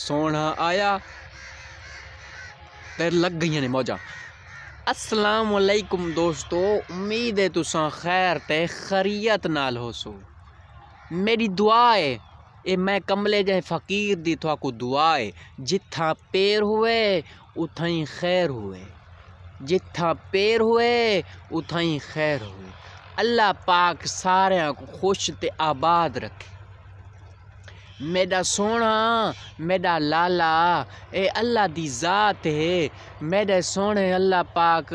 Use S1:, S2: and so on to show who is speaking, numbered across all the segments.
S1: سونا آیا لگ گئی نے موجہ السلام علیکم دوستو امید ہے تساں خیر تے خیریت نال ہو سو میری دعا ہے اے میں کملے جہ فقیر دی دعا ہے جتھا پیر ہوئے اتھا خیر ہوئے جتھا پیر ہوئے خیر ہوئے اللہ پاک سارے کو خوش تے آباد رکھے میرا سونا لالا اے اللہ دی ذات ہے میرا سونے اللہ پاک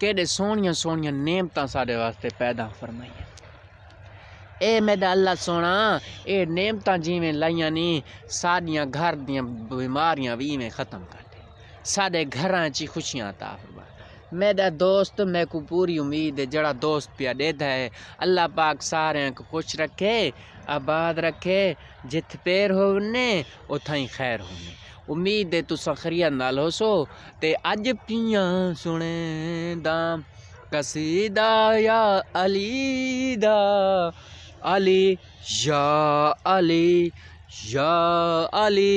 S1: کیڑے سونیا سونیا نعمتاں سارے واسطے پیدا اے میرا اللہ سونا اے نعمتاں جیویں لائیا نہیں ساتھ گھر دیا بیماریاں بھی ختم کر دے ساڑے گھراں چی خوشیاں تاف میرا دوست میں کو پوری امید ہے جڑا دوست پیا دیتا ہے اللہ پاک سارے کو خوش رکھے آباد رکھے جت پیر ہونے خیر ہونے امید نال ہو سو تے اج کم کسی دا علی دا علی یا علی یا علی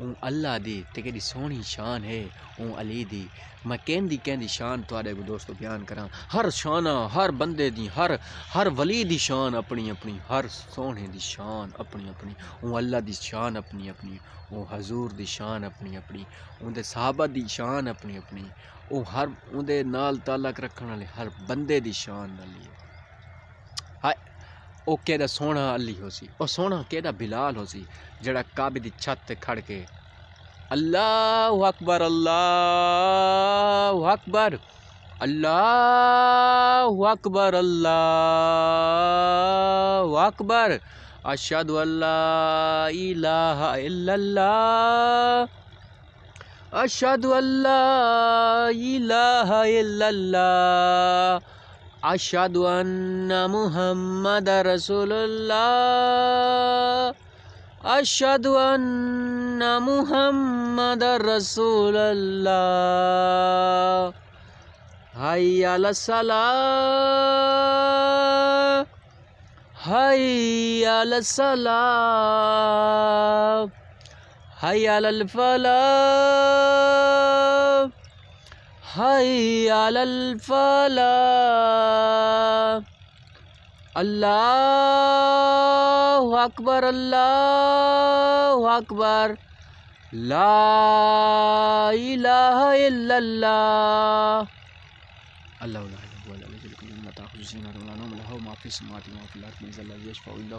S1: اون اللہ دی سونی شان ہے علی دی میں شان کو دوستو بیان کرا ہر شانہ ہر بندے دی ہر ہر ولی دی شان اپنی اپنی ہر سونے دی شان اپنی اپنی وہ اللہ دی شان اپنی اپنی وہ حضور دی شان اپنی اپنی اون دے صحابہ دی شان اپنی اپنی وہ ہر اون دے نال تعلق رکھنے والی ہر بندے دی شان والی ا کی سونا علی ہو سی اور سونا بلال ہو سی جڑا جہب دی چھت تے کھڑ کے اللہ اکبر اللہ اکبر اللہ اکبر اللہ اکبر واکبر اشد اللہ علا اللہ اشد الہ الا اللہ أشهد أن محمد رسول الله أشهد أن محمد رسول الله هيا على الصلاة هيا على الصلاة هيا على حي على الفلاح الله أكبر الله أكبر لا إله إلا الله الله لا إله إلا الله الله الله الله الله نوم الله ما الله الله الله في الله الله الله الذي الله إلا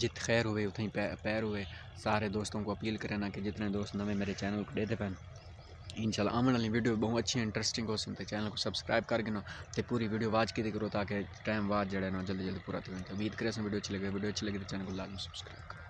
S1: جت خیر ہوئے اتنے ہی پیر ہوئے سارے دوستوں کو اپیل کرنا کہ جتنے دوست نمے میرے چینل کو دے دے پہن انشاءاللہ آمن علی والی ویڈیو بہت اچھی انٹرسٹنگ ہو سنتے چینل کو سبسکرائب کر کے نا تے پوری ویڈیو واج کی کرو تاکہ ٹائم واج جڑے نا جلدی جلدی پورا امید سن ویڈیو اچھی لگے ویڈیو اچھی لگے تو چینل کو لازم سبسکرائب کرو